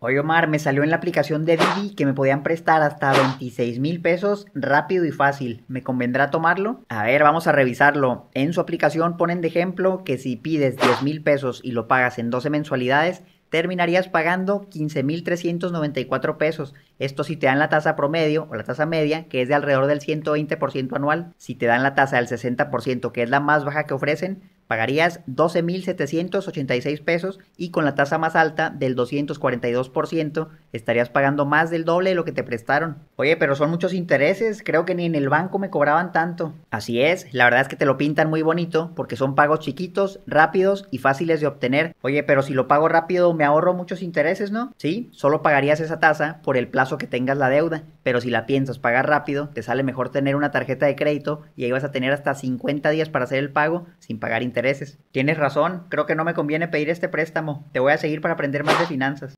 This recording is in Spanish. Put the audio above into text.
Oye, Omar, me salió en la aplicación de Didi que me podían prestar hasta 26 mil pesos rápido y fácil. ¿Me convendrá tomarlo? A ver, vamos a revisarlo. En su aplicación ponen de ejemplo que si pides 10 mil pesos y lo pagas en 12 mensualidades, terminarías pagando mil 394 pesos. Esto si te dan la tasa promedio o la tasa media, que es de alrededor del 120% anual. Si te dan la tasa del 60%, que es la más baja que ofrecen, pagarías 12.786 pesos y con la tasa más alta del 242% estarías pagando más del doble de lo que te prestaron. Oye, pero son muchos intereses, creo que ni en el banco me cobraban tanto. Así es, la verdad es que te lo pintan muy bonito porque son pagos chiquitos, rápidos y fáciles de obtener. Oye, pero si lo pago rápido me ahorro muchos intereses, ¿no? Sí, solo pagarías esa tasa por el plazo que tengas la deuda, pero si la piensas pagar rápido, te sale mejor tener una tarjeta de crédito y ahí vas a tener hasta 50 días para hacer el pago sin pagar intereses Tienes razón, creo que no me conviene pedir este préstamo. Te voy a seguir para aprender más de finanzas.